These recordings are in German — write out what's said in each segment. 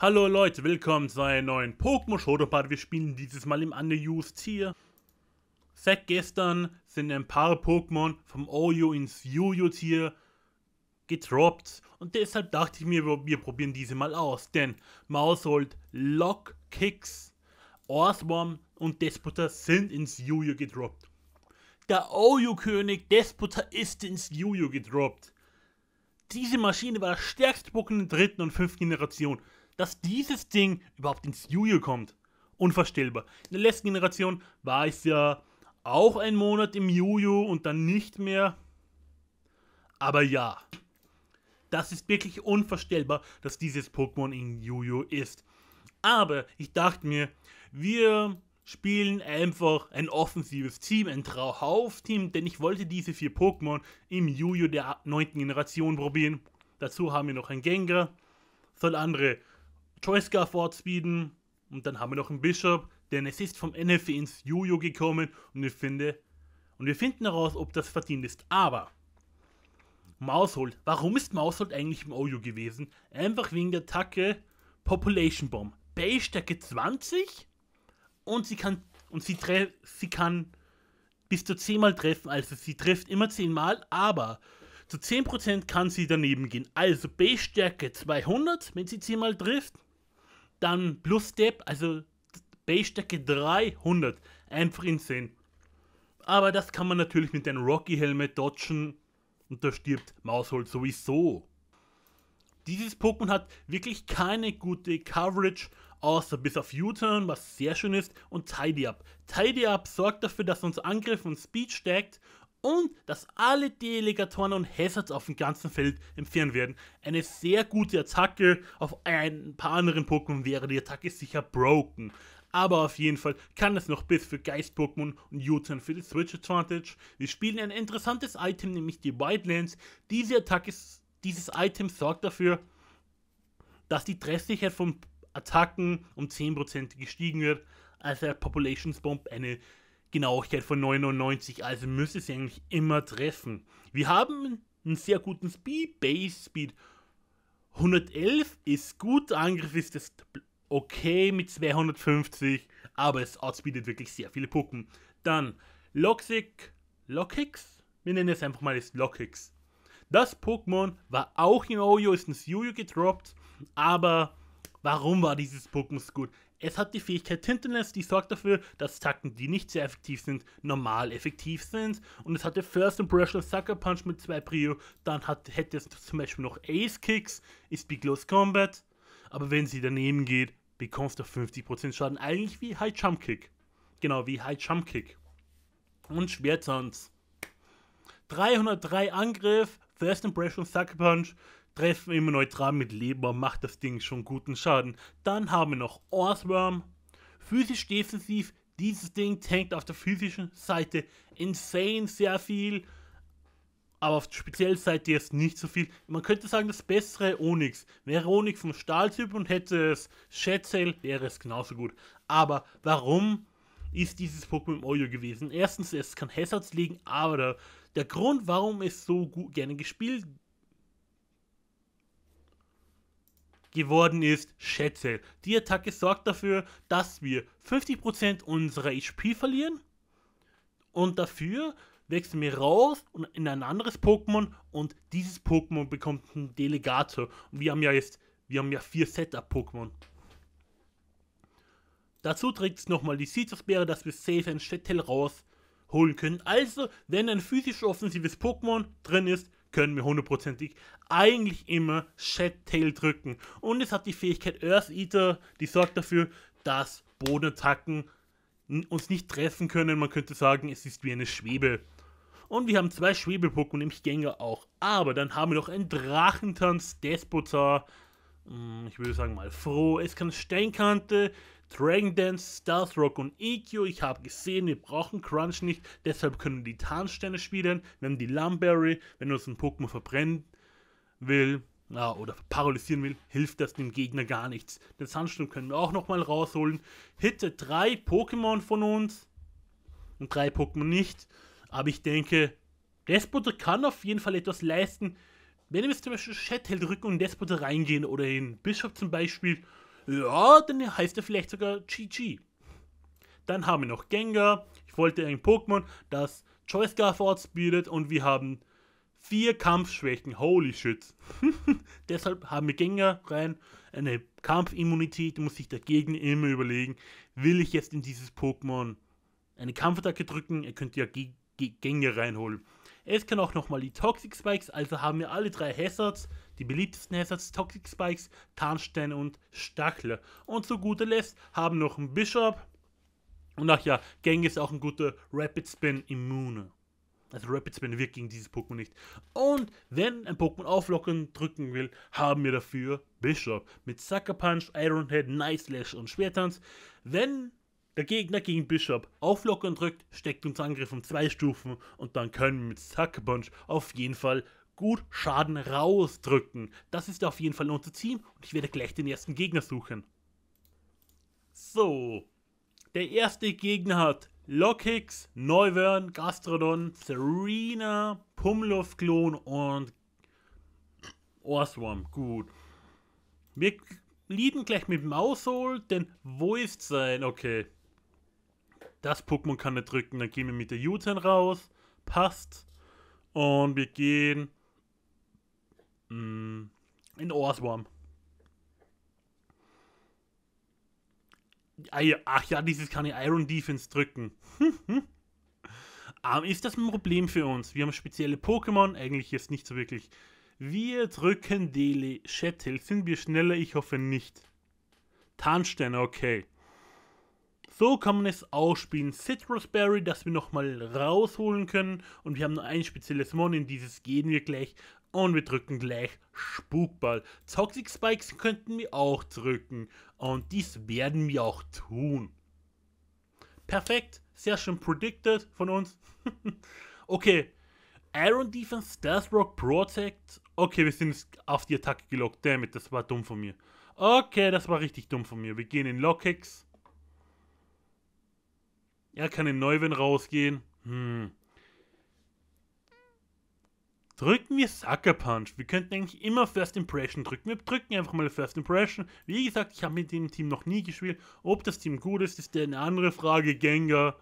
Hallo Leute, willkommen zu einem neuen Pokémon Shotopart. Wir spielen dieses Mal im Underused hier. Seit gestern sind ein paar Pokémon vom Oyo ins Yoyo Tier getroppt und deshalb dachte ich mir, wir probieren diese mal aus, denn Mausold, Lock, Kicks, Orsworm und Despota sind ins Yoyo getroppt. Der Oyo König Despota ist ins Yoyo getroppt. Diese Maschine war das stärkste Pokémon der dritten und fünften Generation dass dieses Ding überhaupt ins Juju kommt. Unvorstellbar. In der letzten Generation war es ja auch ein Monat im Juju und dann nicht mehr. Aber ja, das ist wirklich unvorstellbar, dass dieses Pokémon in Juju ist. Aber ich dachte mir, wir spielen einfach ein offensives Team, ein Trauhauf-Team, denn ich wollte diese vier Pokémon im Juju der neunten Generation probieren. Dazu haben wir noch ein Gengar, soll andere Choice Scarf Speeden und dann haben wir noch einen Bishop, denn es ist vom NFE ins Jojo gekommen und ich finde, und wir finden heraus, ob das verdient ist. Aber Maushold, warum ist Maushold eigentlich im OU gewesen? Einfach wegen der Attacke Population Bomb. Base Stärke 20 und sie kann und sie, sie kann bis zu 10 Mal treffen, also sie trifft immer 10 Mal, aber zu 10% kann sie daneben gehen. Also Base Stärke 200, wenn sie 10 Mal trifft dann plus Step, also Base-Stärke 300. Einfach insane. Aber das kann man natürlich mit einem Rocky-Helmet dodgen und da stirbt Maushold sowieso. Dieses Pokémon hat wirklich keine gute Coverage, außer bis auf U-Turn, was sehr schön ist, und Tidy Up. Tidy Up sorgt dafür, dass uns Angriff und Speed stärkt und dass alle Delegatoren und Hazards auf dem ganzen Feld entfernen werden. Eine sehr gute Attacke auf ein paar anderen Pokémon wäre die Attacke sicher broken. Aber auf jeden Fall kann es noch bis für Geist-Pokémon und U-Turn für die Switch Advantage. Wir spielen ein interessantes Item, nämlich die Wildlands. Diese Attacke, dieses Item sorgt dafür, dass die Treffsicherheit von Attacken um 10% gestiegen wird, also Populations Bomb eine Genauigkeit von 99, also müsste sie eigentlich immer treffen. Wir haben einen sehr guten Speed, Base Speed 111 ist gut, der Angriff ist das okay mit 250, aber es outspeedet wirklich sehr viele Puppen. Dann Loxic, Lockix, wir nennen es einfach mal das Lockix. Das Pokémon war auch in Oyo, ist ins Juju gedroppt, aber warum war dieses Pokémon so gut? Es hat die Fähigkeit Tintiness, die sorgt dafür, dass Attacken, die nicht sehr effektiv sind, normal effektiv sind. Und es hatte First Impression Sucker Punch mit 2 Prio. Dann hat, hätte es zum Beispiel noch Ace Kicks, ist Big Close Combat. Aber wenn sie daneben geht, bekommst du 50% Schaden. Eigentlich wie High Jump Kick. Genau, wie High Jump Kick. Und Schwertanz. 303 Angriff, First Impression Sucker Punch Treffen immer neutral mit Leber macht das Ding schon guten Schaden. Dann haben wir noch Earthworm. Physisch defensiv, dieses Ding tankt auf der physischen Seite insane sehr viel. Aber auf der speziellen Seite jetzt nicht so viel. Man könnte sagen, das bessere Onyx. Wäre Onyx vom Stahltyp und hätte es Shadsail, wäre es genauso gut. Aber warum ist dieses Pokémon im Oyo gewesen? Erstens, es kann Hazards legen, aber der, der Grund, warum es so gut, gerne gespielt geworden ist, schätze. Die Attacke sorgt dafür, dass wir 50% unserer HP verlieren und dafür wechseln wir raus in ein anderes Pokémon und dieses Pokémon bekommt einen Delegator. Und wir haben ja jetzt, wir haben ja vier Setup-Pokémon. Dazu trägt es nochmal die Citrusbeere, dass wir safe ein Städtel rausholen können. Also, wenn ein physisch offensives Pokémon drin ist, können wir hundertprozentig eigentlich immer Shed Tail drücken. Und es hat die Fähigkeit Earth Eater, die sorgt dafür, dass Bodenattacken uns nicht treffen können. Man könnte sagen, es ist wie eine Schwebe. Und wir haben zwei Schwebepokémon, nämlich Gänger auch. Aber dann haben wir noch einen Drachentanz, Despotar, hm, ich würde sagen mal Froh. Es kann Steinkante, Dragon Dance, Stealth Rock und EQ. Ich habe gesehen, wir brauchen Crunch nicht, deshalb können die Tarnsterne spielen. Wir haben die Lumberry, wenn uns ein Pokémon verbrennen will ja, oder paralysieren will, hilft das dem Gegner gar nichts. Den Sandsturm können wir auch nochmal rausholen. Hitte drei Pokémon von uns und drei Pokémon nicht. Aber ich denke, Despoter kann auf jeden Fall etwas leisten. Wenn wir zum Beispiel Shadow drücken und Despoter reingehen oder in Bishop zum Beispiel ja, dann heißt er vielleicht sogar GG. Dann haben wir noch Gengar. Ich wollte ein Pokémon, das Choice Guard bietet und wir haben vier Kampfschwächen. Holy shit. Deshalb haben wir Gengar rein. Eine Kampfimmunität muss sich der Gegner immer überlegen, will ich jetzt in dieses Pokémon eine Kampfattacke drücken? Ihr könnt ja G G Gengar reinholen. Es kann auch nochmal die Toxic Spikes, also haben wir alle drei Hazards die beliebtesten Ersatz Toxic Spikes, Tarnsteine und Stachle. Und zu guter Letzt haben noch ein Bishop. Und ach ja, Gang ist auch ein guter Rapid Spin Immune. Also Rapid Spin wirkt gegen dieses Pokémon nicht. Und wenn ein Pokémon auflocken drücken will, haben wir dafür Bishop. Mit Sucker Punch, Iron Head, Nice Slash und Schwertanz. Wenn der Gegner gegen Bishop auflockern drückt, steckt uns Angriff um zwei Stufen und dann können wir mit Sucker Punch auf jeden Fall gut Schaden rausdrücken. Das ist auf jeden Fall unser Team und ich werde gleich den ersten Gegner suchen. So, der erste Gegner hat Lockix, Neuwern, Gastrodon, Serena, Pumlov-Klon und Orswarm. Gut. Wir lieben gleich mit Mausol, denn wo ist sein? Okay. Das Pokémon kann er drücken. Dann gehen wir mit der Juten raus. Passt. Und wir gehen Mm. in Orsworm. Ach ja, dieses kann ich Iron Defense drücken. Aber ist das ein Problem für uns? Wir haben spezielle Pokémon, eigentlich jetzt nicht so wirklich. Wir drücken Dele. Shettle, sind wir schneller? Ich hoffe nicht. Tarnsteine, okay. So kann man es ausspielen. Berry, das wir nochmal rausholen können. Und wir haben nur ein spezielles Mon, in dieses gehen wir gleich. Und wir drücken gleich Spukball. Toxic Spikes könnten wir auch drücken. Und dies werden wir auch tun. Perfekt. Sehr schön predicted von uns. okay. Iron Defense, Rock, Protect. Okay, wir sind auf die Attacke gelockt. Damit, das war dumm von mir. Okay, das war richtig dumm von mir. Wir gehen in Lockhex. Er kann in Neuven rausgehen. Hm drücken wir Sucker Punch. Wir könnten eigentlich immer First Impression drücken. Wir drücken einfach mal First Impression. Wie gesagt, ich habe mit dem Team noch nie gespielt. Ob das Team gut ist, ist eine andere Frage. Gengar.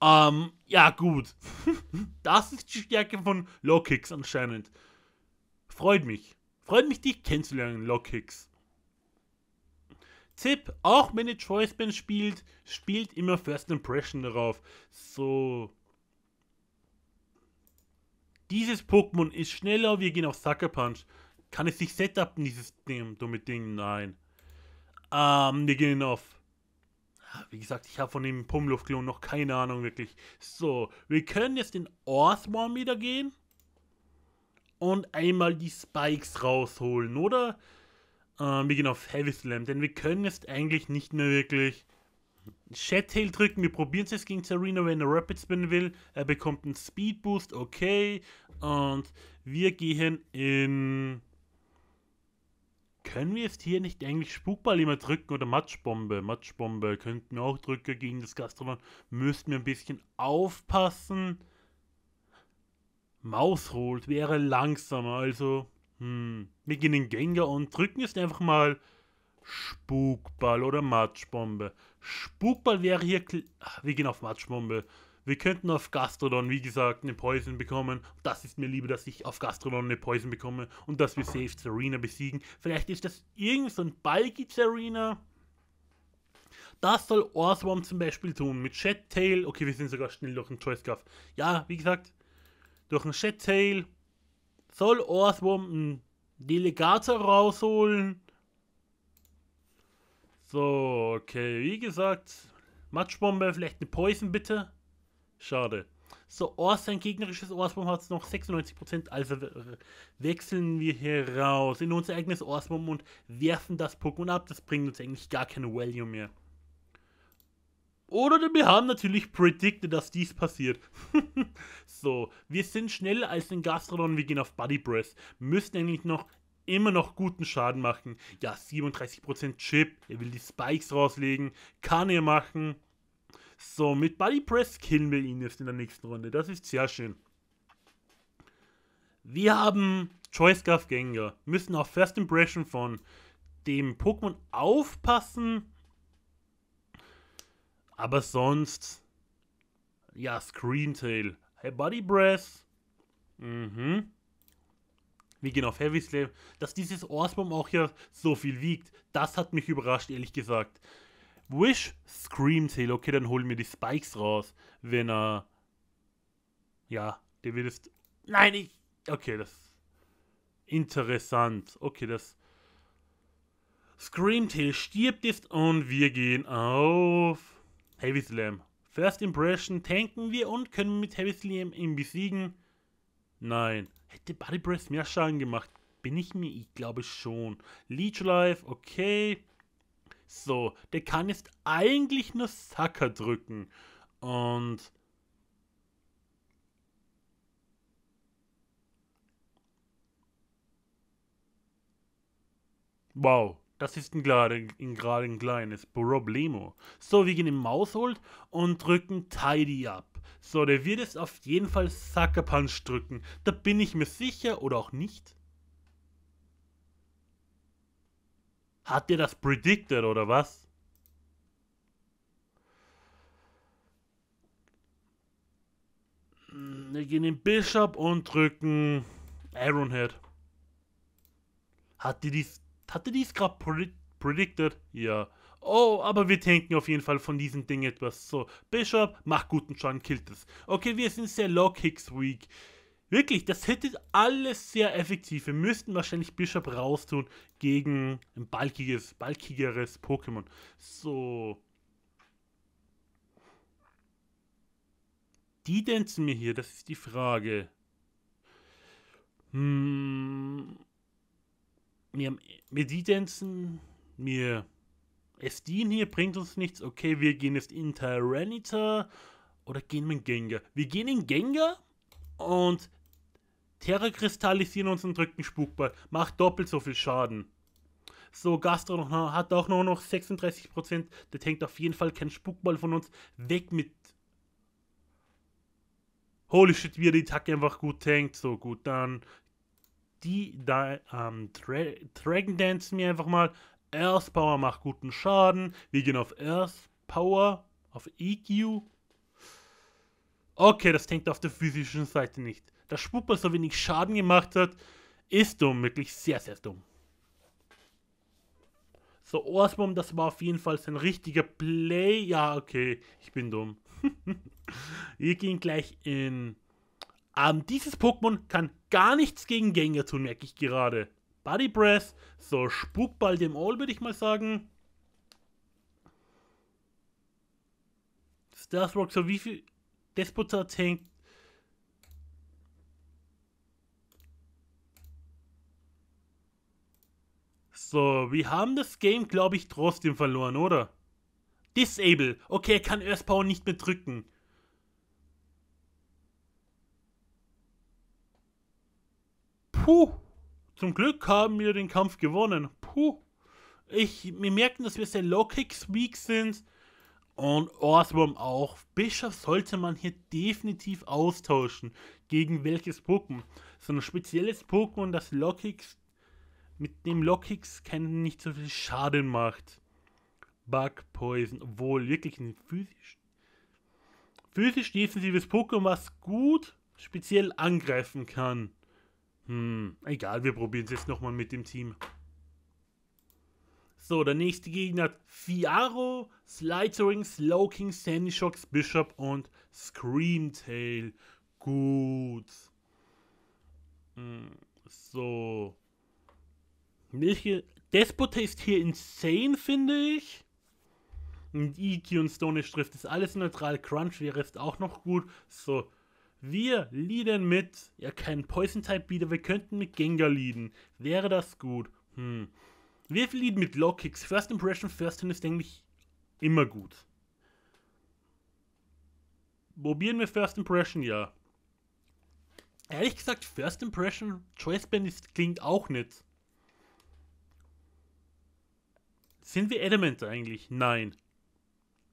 Ähm, ja gut. das ist die Stärke von Lockhicks anscheinend. Freut mich. Freut mich, dich kennenzulernen, Lockhicks. Kicks. Tipp, auch wenn ihr Choice Band spielt, spielt immer First Impression darauf. So, dieses Pokémon ist schneller, wir gehen auf Sucker Punch. Kann es sich setupen, dieses Ding, dumme Ding? Nein. Ähm, wir gehen auf... Ah, wie gesagt, ich habe von dem Pumluftklon noch keine Ahnung, wirklich. So, wir können jetzt in Orthworm wieder gehen. Und einmal die Spikes rausholen, oder? Ähm, wir gehen auf Heavy Slam, denn wir können jetzt eigentlich nicht mehr wirklich Chat Tail drücken, wir probieren es jetzt gegen Serena, wenn er Rapid spinnen will. Er bekommt einen Speed Boost, okay. Und wir gehen in. Können wir jetzt hier nicht eigentlich Spukball immer drücken oder Matschbombe? Matschbombe könnten wir auch drücken gegen das Gastronom. Müssten wir ein bisschen aufpassen. Maus holt wäre langsamer, also. Hm. Wir gehen in Gengar und drücken jetzt einfach mal Spukball oder Matschbombe. Spukball wäre hier. wir gehen auf Matschmummel. Wir könnten auf Gastrodon, wie gesagt, eine Poison bekommen. Das ist mir lieber, dass ich auf Gastrodon eine Poison bekomme und dass wir safe Serena besiegen. Vielleicht ist das irgend so ein Balgi Serena. Das soll Orswamp zum Beispiel tun. Mit Shed Tail. Okay, wir sind sogar schnell durch den Choice Cuff. Ja, wie gesagt, durch einen Shed Tail soll Orswamp einen Delegator rausholen. So, okay, wie gesagt, Matschbombe, vielleicht eine Poison bitte. Schade. So, Ors, sein gegnerisches Orsbomb hat noch 96%, also wechseln wir hier raus in unser eigenes Orsbomb und werfen das Pokémon ab. Das bringt uns eigentlich gar keine Value mehr. Oder wir haben natürlich predicted, dass dies passiert. so, wir sind schneller als den Gastrodon, wir gehen auf Buddy Breath. Müssten eigentlich noch immer noch guten Schaden machen. Ja, 37% Chip, er will die Spikes rauslegen, kann er machen. So, mit Buddy Press killen wir ihn jetzt in der nächsten Runde. Das ist sehr schön. Wir haben Choice Guff Gengar. Müssen auf First Impression von dem Pokémon aufpassen. Aber sonst. Ja, Screen Tail. Hey, Buddy Breath. Mhm wir gehen auf Heavy Slam, dass dieses Orsbomb auch hier so viel wiegt, das hat mich überrascht, ehrlich gesagt. Wish Screams Hill, okay, dann holen wir die Spikes raus, wenn er, ja, der will es, nein, ich, okay, das, interessant, okay, das, Screamtail stirbt jetzt und wir gehen auf Heavy Slam. First Impression tanken wir und können mit Heavy Slam ihn besiegen. Nein. Hätte Body Breath mehr Schaden gemacht? Bin ich mir? Ich glaube schon. Leech Life, okay. So, der kann jetzt eigentlich nur Sucker drücken. Und... Wow, das ist ein gerade ein, ein kleines Problemo. So, wir gehen im Maushold und drücken Tidy ab. So, der wird es auf jeden Fall Sucker Punch drücken. Da bin ich mir sicher oder auch nicht. Hat der das predicted oder was? Hm, wir gehen den Bishop und drücken Ironhead. Hat die dies, hat die dies gerade predicted? Ja. Oh, aber wir tanken auf jeden Fall von diesem Ding etwas. So, Bishop mach guten Schaden, killt es. Okay, wir sind sehr low kicks weak. Wirklich, das hätte alles sehr effektiv. Wir müssten wahrscheinlich Bishop raustun gegen ein balkiges, balkigeres Pokémon. So. Die tanzen mir hier, das ist die Frage. Hm. Wir, mir die tanzen, mir es Estin hier bringt uns nichts. Okay, wir gehen jetzt in Tyranitar. Oder gehen wir in Gengar? Wir gehen in Gengar und terrakristallisieren uns und drücken Spukball. Macht doppelt so viel Schaden. So, Gastron hat auch nur noch 36%. Der tankt auf jeden Fall kein Spukball von uns. Weg mit. Holy shit, wie er die Attacke einfach gut tankt. So gut, dann die da, ähm, Dra Dragon Dance mir einfach mal Earth Power macht guten Schaden. Wir gehen auf Earth Power, auf EQ. Okay, das tankt auf der physischen Seite nicht. Dass Spupper so wenig Schaden gemacht hat, ist dumm, wirklich sehr, sehr dumm. So, Orsbomb, das war auf jeden Fall sein richtiger Play. Ja, okay, ich bin dumm. Wir gehen gleich in... Ähm, dieses Pokémon kann gar nichts gegen Gengar tun, merke ich gerade. Body Breath. So, Spukball dem All, würde ich mal sagen. Stealth Rock, so wie viel Despotar Tank. So, wir haben das Game, glaube ich, trotzdem verloren, oder? Disable. Okay, er kann Earth Power nicht mehr drücken. Puh. Zum Glück haben wir den Kampf gewonnen. Puh. Ich, wir merken, dass wir sehr Low-Kicks weak sind. Und Orsworm auch. Bischof sollte man hier definitiv austauschen. Gegen welches Pokémon? So ein spezielles Pokémon, das Lockix mit dem Lockix kennen nicht so viel Schaden macht. Bug Poison, obwohl wirklich ein physisch. Physisch defensives Pokémon, was gut speziell angreifen kann. Hm, egal, wir probieren es jetzt nochmal mit dem Team. So, der nächste Gegner hat Fiaro, Slithering, Slowking, Sandyshox, Bishop und Screamtail. Gut. Hm, so. Welche ist hier insane, finde ich. Und Iki und Stone trifft ist alles neutral. Crunch wäre jetzt auch noch gut. So, wir leaden mit. Ja, kein Poison-Type-Beater. Wir könnten mit Gengar leaden. Wäre das gut? Hm. Wir leaden mit Low-Kicks. First Impression, First Turn ist eigentlich immer gut. Probieren wir First Impression, ja. Ehrlich gesagt, First Impression, Choice Band ist, klingt auch nicht. Sind wir Element eigentlich? Nein.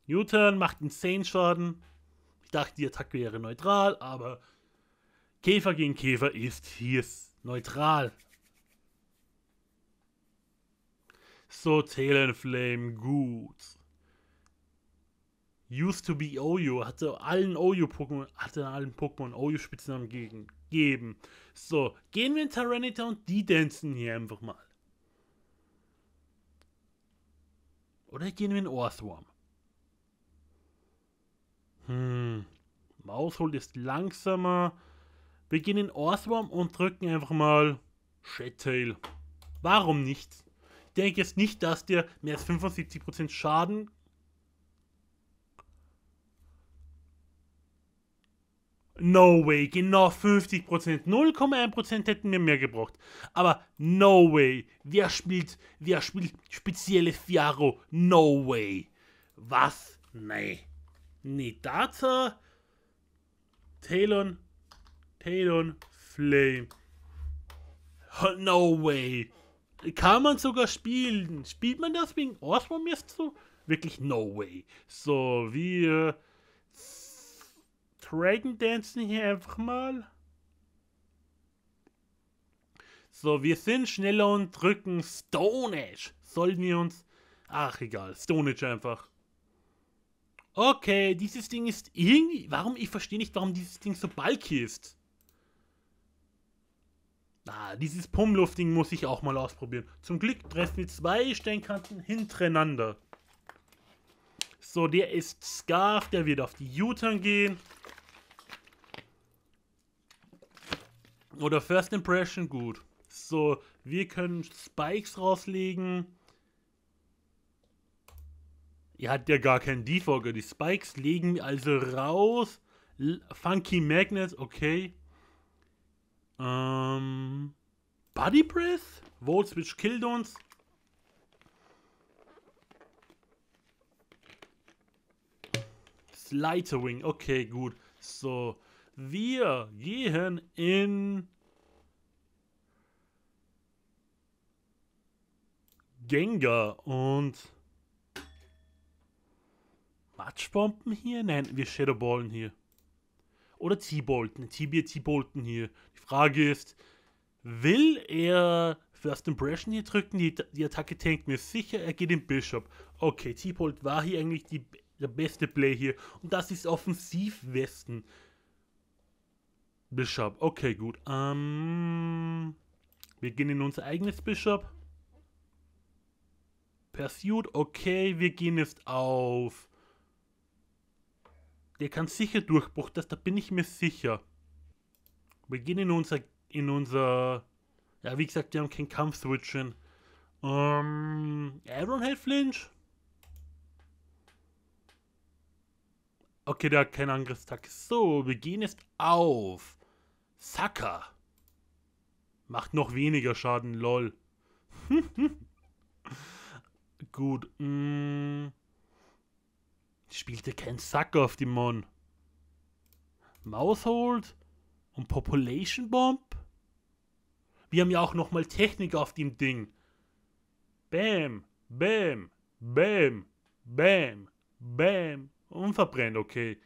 U-Turn macht Insane Schaden dachte, die Attacke wäre neutral, aber Käfer gegen Käfer ist hier neutral. So, Talenflame, gut. Used to be Oyo, hatte allen Oyo-Pokémon, hatte allen Pokémon Oyo-Spitznamen gegeben. So, gehen wir in Tyranitar und die dancen hier einfach mal. Oder gehen wir in Oathworm? Hm. Maushol ist langsamer. Wir gehen in Orthworm und drücken einfach mal Shedtail. Warum nicht? Ich denke jetzt nicht, dass dir mehr als 75% Schaden... No way, genau 50%. 0,1% hätten wir mehr gebraucht. Aber no way. Wer spielt, wer spielt spezielles Fiaro? No way. Was? Nein. Data. Talon, Talon, Flame. No way. Kann man sogar spielen. Spielt man das wegen Osmom jetzt so? Wirklich no way. So, wir Dragon Dancen hier einfach mal. So, wir sind schneller und drücken Stone Age. Sollten wir uns... Ach, egal. Stone Age einfach okay, dieses Ding ist irgendwie, warum, ich verstehe nicht, warum dieses Ding so bulky ist. ah, dieses Pummluftding muss ich auch mal ausprobieren. Zum Glück treffen wir zwei Steinkanten hintereinander. So, der ist Scarf, der wird auf die U-Turn gehen. Oder First Impression, gut. So, wir können Spikes rauslegen. Ihr habt ja gar keinen Defogger. Die Spikes legen also raus. L Funky Magnets, okay. Ähm, Body Breath? Volt Switch killed uns. Sliderwing, okay, gut. So, wir gehen in Gengar und Archbomben hier? Nein, wir Shadowballen hier. Oder T-Bolten. Tibia T-Bolten hier. Die Frage ist, will er First Impression hier drücken? Die, die Attacke tankt mir sicher, er geht in Bishop. Okay, T-Bolt war hier eigentlich die, der beste Play hier. Und das ist offensiv Westen. Bishop, okay, gut. Ähm, wir gehen in unser eigenes Bishop. Pursuit, okay, wir gehen jetzt auf der kann sicher Durchbruch, das, da bin ich mir sicher. Wir gehen in unser, in unser, ja wie gesagt, wir haben keinen Kampfswitch in. Ähm, Aaron Ironhead Flinch? Okay, der hat keinen Angriffstag. So, wir gehen jetzt auf. Sucker. Macht noch weniger Schaden, lol. Gut, mh. Mm. Spielte kein Sack auf die Mann. Mouthhold und Population Bomb? Wir haben ja auch nochmal Technik auf dem Ding. Bam, bam, bam, bam, bam. Und verbrennt, okay.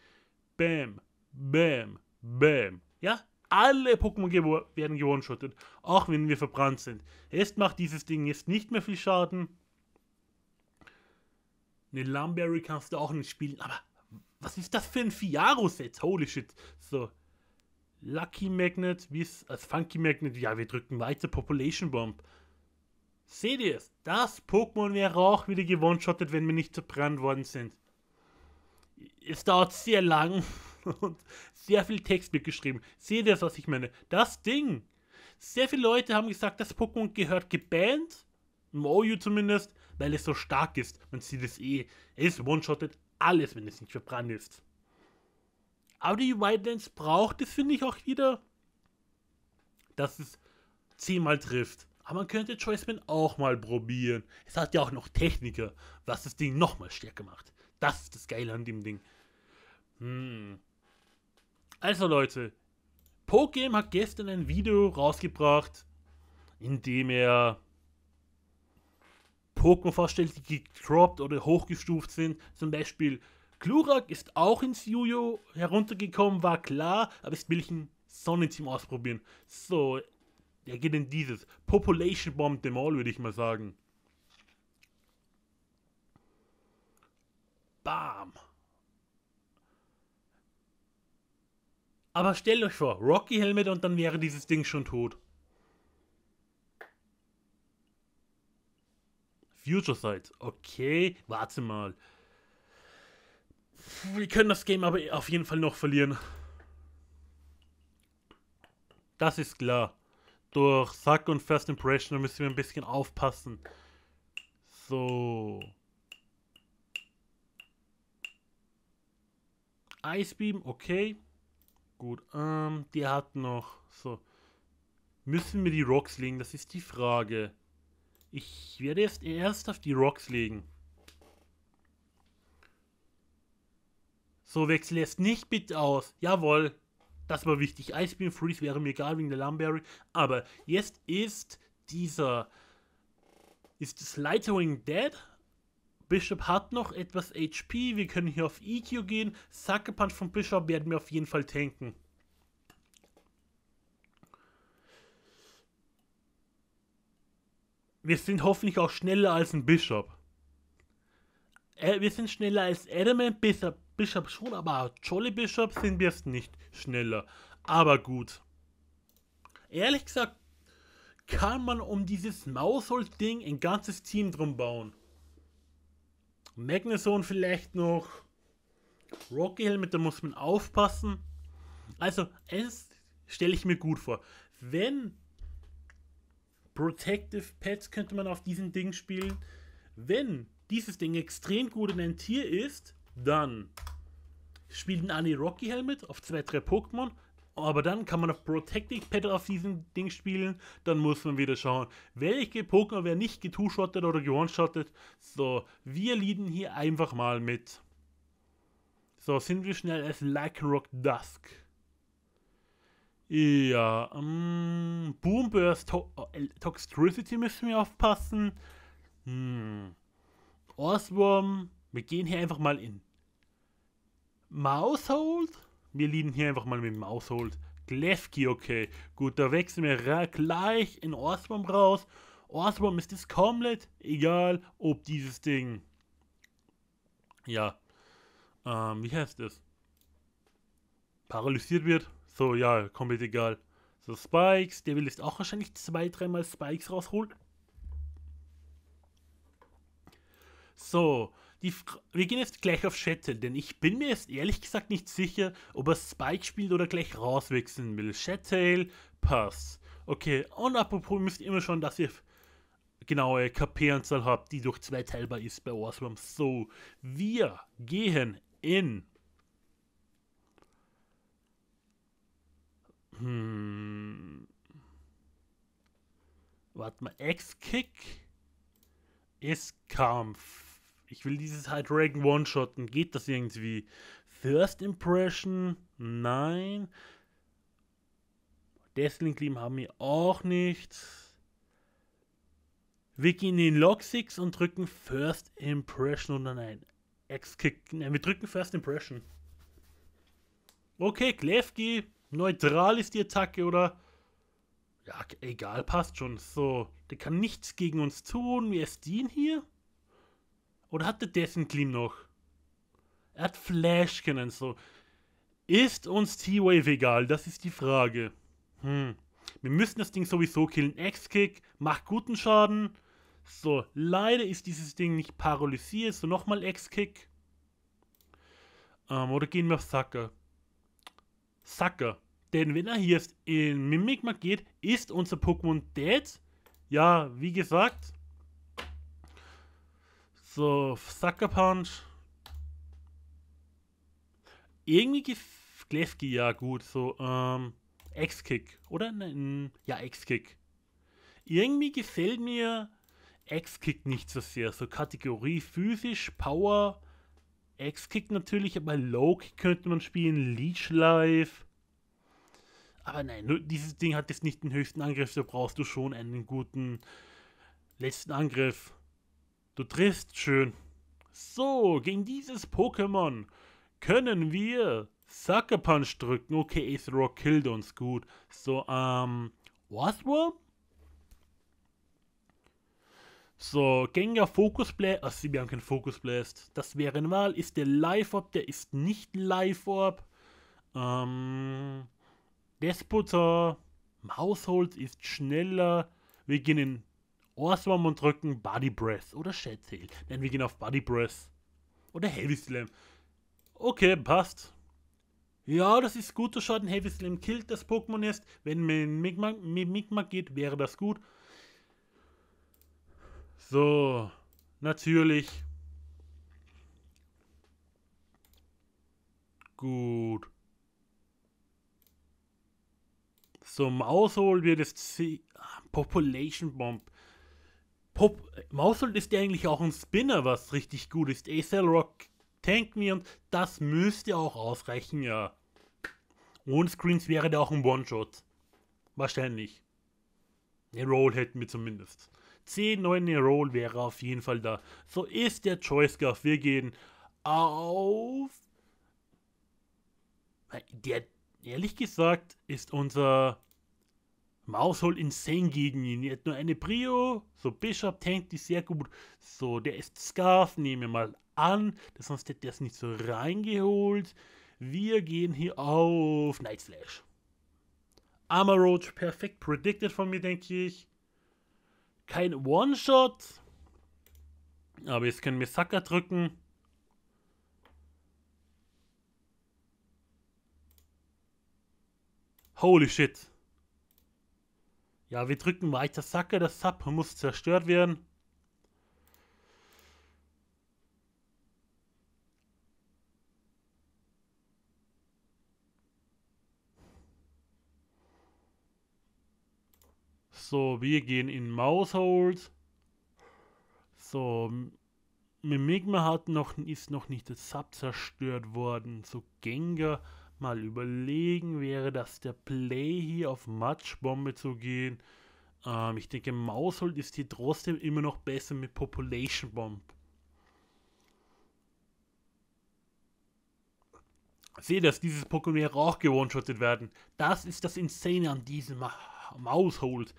Bam, bam, bam. Ja, alle Pokémon gewo werden gewone-shottet, auch wenn wir verbrannt sind. Erst macht dieses Ding jetzt nicht mehr viel Schaden. Eine Lumberry kannst du auch nicht spielen, aber was ist das für ein Fiaro-Set? Holy shit. So. Lucky Magnet, wie es als äh, Funky Magnet, ja, wir drücken weiter, Population Bomb. Seht ihr es? Das Pokémon wäre auch wieder gewonshottet, wenn wir nicht verbrannt worden sind. Es dauert sehr lang und sehr viel Text mitgeschrieben. Seht ihr es, was ich meine? Das Ding. Sehr viele Leute haben gesagt, das Pokémon gehört gebannt. Moju zumindest weil es so stark ist. Man sieht es eh. Es one-shottet alles, wenn es nicht verbrannt ist. Aber die Wildlands braucht es, finde ich, auch wieder, dass es zehnmal trifft. Aber man könnte Choiceman auch mal probieren. Es hat ja auch noch Techniker, was das Ding nochmal stärker macht. Das ist das Geile an dem Ding. Hm. Also Leute, Pokémon hat gestern ein Video rausgebracht, in dem er Pokémon vorstellt, die gedroppt oder hochgestuft sind. Zum Beispiel Glurak ist auch ins Yu-Gi-Oh! heruntergekommen, war klar, aber jetzt will ich ein Sonnenteam ausprobieren. So, er geht in dieses. Population Bomb dem All, würde ich mal sagen. Bam. Aber stellt euch vor, Rocky Helmet und dann wäre dieses Ding schon tot. Future Sight. Okay, warte mal. Wir können das Game aber auf jeden Fall noch verlieren. Das ist klar. Durch Sack und First Impression müssen wir ein bisschen aufpassen. So. Icebeam, okay. Gut, ähm, der hat noch. So. Müssen wir die Rocks legen? Das ist die Frage. Ich werde jetzt erst auf die Rocks legen. So, wechsel jetzt nicht bitte aus. Jawohl. Das war wichtig. Icebeam Freeze wäre mir egal wegen der Lumberry. Aber jetzt ist dieser... Ist das dead? Bishop hat noch etwas HP. Wir können hier auf EQ gehen. Sucker Punch von Bishop werden wir auf jeden Fall tanken. wir sind hoffentlich auch schneller als ein Bishop. Äh, wir sind schneller als Adamant Bishop, Bishop schon, aber Jolly Bishop sind wir es nicht schneller. Aber gut. Ehrlich gesagt, kann man um dieses Maushold-Ding ein ganzes Team drum bauen. Magnuson vielleicht noch. Rocky Helmet, da muss man aufpassen. Also, es stelle ich mir gut vor. Wenn Protective Pets könnte man auf diesem Ding spielen. Wenn dieses Ding extrem gut in ein Tier ist, dann spielt ein Ani Rocky Helmet auf zwei, drei Pokémon. Aber dann kann man auf Protective Pet auf diesem Ding spielen. Dann muss man wieder schauen, welche Pokémon werden nicht getushottet oder gewonshottet. So, wir leaden hier einfach mal mit. So, sind wir schnell als Lycanroc Dusk. Ja, ähm, Boom Burst to äh, Toxicity müssen wir aufpassen. Hm. Osworm, wir gehen hier einfach mal in Maushold. Wir lieben hier einfach mal mit Maushold. Glefki, okay. Gut, da wechseln wir gleich in Osworm raus. Osworm ist es komplett egal, ob dieses Ding. Ja. Ähm, wie heißt es? Paralysiert wird. So, ja, komplett egal. So, Spikes, der will jetzt auch wahrscheinlich zwei, dreimal Spikes rausholen. So, wir gehen jetzt gleich auf Shuttle, denn ich bin mir jetzt ehrlich gesagt nicht sicher, ob er Spike spielt oder gleich rauswechseln will. Shuttle, Pass. Okay, und apropos müsst ihr immer schon, dass ihr genaue KP-Anzahl habt, die durch zwei teilbar ist bei Warswarm. So, wir gehen in Hm. Warte mal, X-Kick ist Kampf. Ich will dieses High Dragon One-Shotten. Geht das irgendwie? First Impression? Nein. Dazzling Gleam haben wir auch nicht. Wir gehen in den Log 6 und drücken First Impression oder nein. X-Kick. Nein, wir drücken First Impression. Okay, Klefki neutral ist die Attacke oder. Ja, egal, passt schon. So, der kann nichts gegen uns tun. Wie ist den hier? Oder hat der dessen Clean noch? Er hat Flash genannt, so. Ist uns T-Wave egal? Das ist die Frage. Hm. Wir müssen das Ding sowieso killen. X-Kick macht guten Schaden. So, leider ist dieses Ding nicht paralysiert. So, nochmal X-Kick. Ähm, oder gehen wir auf Sacker? Sucker. Denn wenn er hier in Mimikmak geht, ist unser Pokémon dead. Ja, wie gesagt. So, Sucker Punch. Irgendwie Glefki, ja gut, so, ähm, X-Kick, oder? Nein, hm, ja, X-Kick. Irgendwie gefällt mir X-Kick nicht so sehr. So Kategorie physisch, Power, X-Kick natürlich, aber Low-Kick könnte man spielen, Leech Life. Aber nein, dieses Ding hat jetzt nicht den höchsten Angriff, da brauchst du schon einen guten letzten Angriff. Du triffst schön. So, gegen dieses Pokémon können wir Sucker Punch drücken. Okay, Aether Rock killed uns, gut. So, ähm, Waswurm? So, Gengar Focus Blast. Ach, sie haben keinen Focus Blast. Das wäre eine Wahl. Ist der Live Orb? Der ist nicht Live Orb. Ähm, Despoter. Mausholz ist schneller. Wir gehen in Ohrschwamm und drücken Body Breath oder Shed Tail. Nein, wir gehen auf Body Breath. Oder Heavy Slam. Okay, passt. Ja, das ist gut zu schaden. Heavy Slam killt das Pokémon erst. Wenn man mit Migma geht, wäre das gut. So, natürlich. Gut. Zum Maushold wird es C ah, Population Bomb. Pop Maushold ist ja eigentlich auch ein Spinner, was richtig gut ist. Acel Rock tankt mir und das müsste auch ausreichen, ja. Ohne Screens wäre der auch ein One-Shot. Wahrscheinlich. Ein Roll hätten wir zumindest. C9 Roll wäre auf jeden Fall da. So ist der Choice Guard. Wir gehen auf. Der, ehrlich gesagt, ist unser Maushol insane gegen ihn. Er hat nur eine Prio. So Bishop tankt die sehr gut. So, der ist Scarf, nehmen wir mal an. Das sonst hätte der es nicht so reingeholt. Wir gehen hier auf Night Flash. Armor Roach, perfekt predicted von mir, denke ich. Kein One-Shot. Aber jetzt können wir Sucker drücken. Holy shit. Ja, wir drücken weiter Sacker. Das Sub muss zerstört werden. So, wir gehen in Mousehold. So, Mimigma hat noch, ist noch nicht das Sub zerstört worden. So, Gengar mal überlegen, wäre das der Play hier auf Matschbombe zu gehen. Ähm, ich denke, Mousehold ist hier trotzdem immer noch besser mit Population Bomb. Sehe, dass dieses Pokémon auch gewonshottet werden. Das ist das Insane an diesem Mousehold.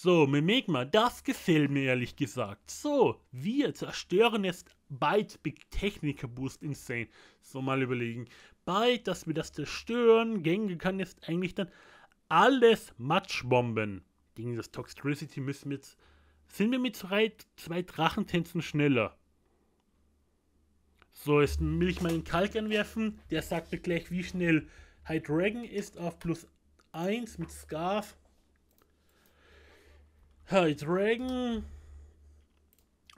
So, Memegma, das gefällt mir ehrlich gesagt. So, wir zerstören jetzt Byte Big Techniker Boost Insane. So mal überlegen. Byte, dass wir das zerstören. Gänge kann jetzt eigentlich dann alles Matschbomben. Gegen das Toxicity müssen wir jetzt. Sind wir mit zwei, zwei Drachentänzen schneller? So, jetzt will ich mal den Kalk anwerfen. Der sagt mir gleich, wie schnell High Dragon ist auf plus 1 mit Scarf. High Dragon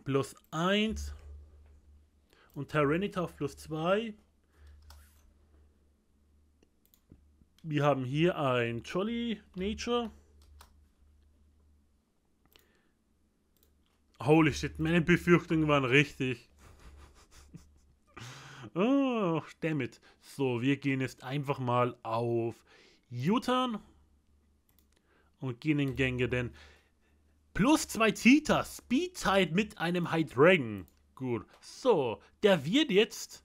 plus 1 und Tyranitar plus 2. Wir haben hier ein Jolly Nature. Holy shit, meine Befürchtungen waren richtig. oh, damn it. So, wir gehen jetzt einfach mal auf U-Turn und gehen in Gänge, denn Plus zwei Cheetah, Speedzeit mit einem High Dragon. Gut. So, der wird jetzt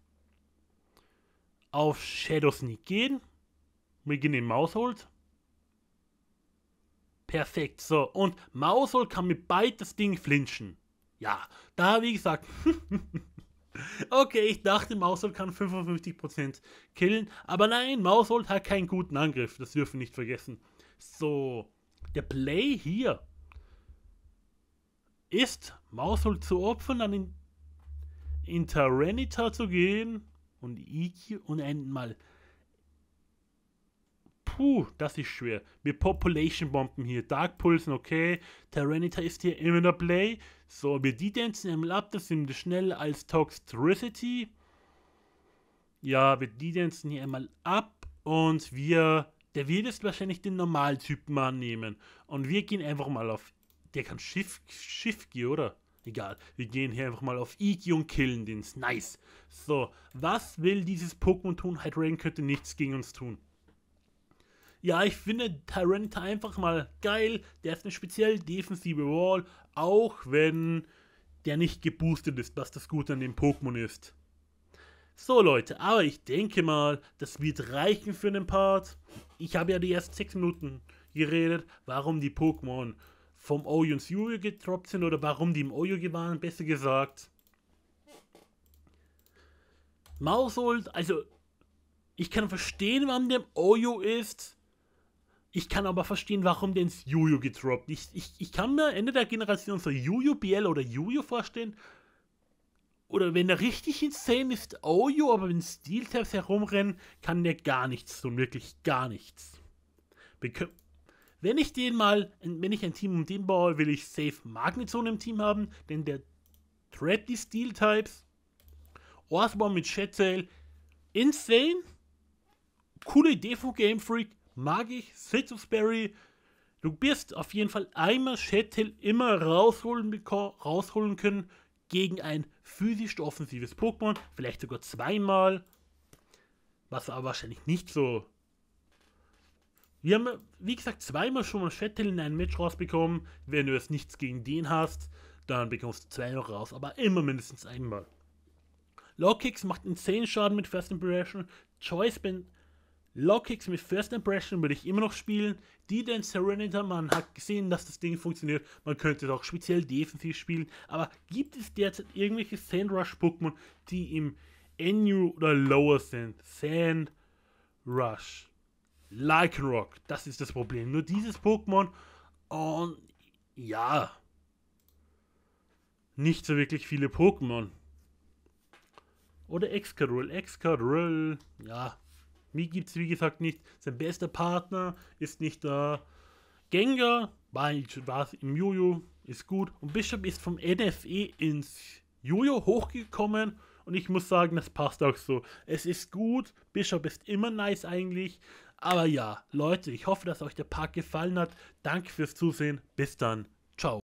auf Shadow Sneak gehen. Wir gehen in Maushold. Perfekt. So, und Maushold kann mit beides Ding flinchen. Ja, da wie gesagt. okay, ich dachte, Maushold kann 55% killen. Aber nein, Maushold hat keinen guten Angriff. Das dürfen wir nicht vergessen. So, der Play hier ist, Mausul zu opfern, dann den in Terranita zu gehen und Iki und enden mal. Puh, das ist schwer. Wir Population Bomben hier. Dark Pulsen, okay. Terranita ist hier immer der Play. So, wir die dancen einmal ab. Das sind schneller als Toxtricity. Ja, wir die dancen hier einmal ab. Und wir. Der wird jetzt wahrscheinlich den Normaltypen annehmen. Und wir gehen einfach mal auf der kann Schiff, gehen, oder? Egal, wir gehen hier einfach mal auf Iki und killen den. Nice. So, was will dieses Pokémon tun? Hydreigon könnte nichts gegen uns tun. Ja, ich finde Tyranitar einfach mal geil. Der ist eine speziell defensive Wall, auch wenn der nicht geboostet ist, was das Gute an dem Pokémon ist. So Leute, aber ich denke mal, das wird reichen für den Part. Ich habe ja die ersten 6 Minuten geredet, warum die Pokémon vom Oyo ins Yuyo getroppt sind oder warum die im Oyo waren, besser gesagt. Mausold, also ich kann verstehen, warum der im Oyo ist. Ich kann aber verstehen, warum der ins Juju getroppt. Ich, ich, ich kann mir Ende der Generation so Juju BL oder Juju vorstellen. Oder wenn er richtig insane ist, Oyo, aber wenn Steel Tabs herumrennen, kann der gar nichts So Wirklich gar nichts. Wir können, wenn ich den mal, wenn ich ein Team um den baue, will ich safe Magnetzone im Team haben, denn der Threat die Steel Types. Osborn mit Shettail. Insane. Coole Idee von Game Freak. Mag ich. Sits of Sperry. Du wirst auf jeden Fall einmal Shettail immer rausholen, rausholen können gegen ein physisch offensives Pokémon. Vielleicht sogar zweimal. Was aber wahrscheinlich nicht so wir haben, wie gesagt, zweimal schon mal Vettel in einem Match rausbekommen. Wenn du jetzt nichts gegen den hast, dann bekommst du zwei noch raus, aber immer mindestens einmal. Low Kicks macht insane Schaden mit First Impression. Choice bin Low Kicks mit First Impression würde ich immer noch spielen. Die den Serenity, man hat gesehen, dass das Ding funktioniert. Man könnte es auch speziell defensiv spielen. Aber gibt es derzeit irgendwelche Sand Rush Pokémon, die im Enyu oder Lower sind? Sand Rush. Lycanroc, das ist das Problem. Nur dieses Pokémon und ja, nicht so wirklich viele Pokémon. Oder Excadrill, Excadrill, ja. Mir gibt es wie gesagt nicht. Sein bester Partner ist nicht da. Gengar war im Jojo, ist gut. Und Bishop ist vom NFE ins Jojo hochgekommen. Und ich muss sagen, das passt auch so. Es ist gut. Bishop ist immer nice eigentlich. Aber ja, Leute, ich hoffe, dass euch der Park gefallen hat. Danke fürs Zusehen. Bis dann. Ciao.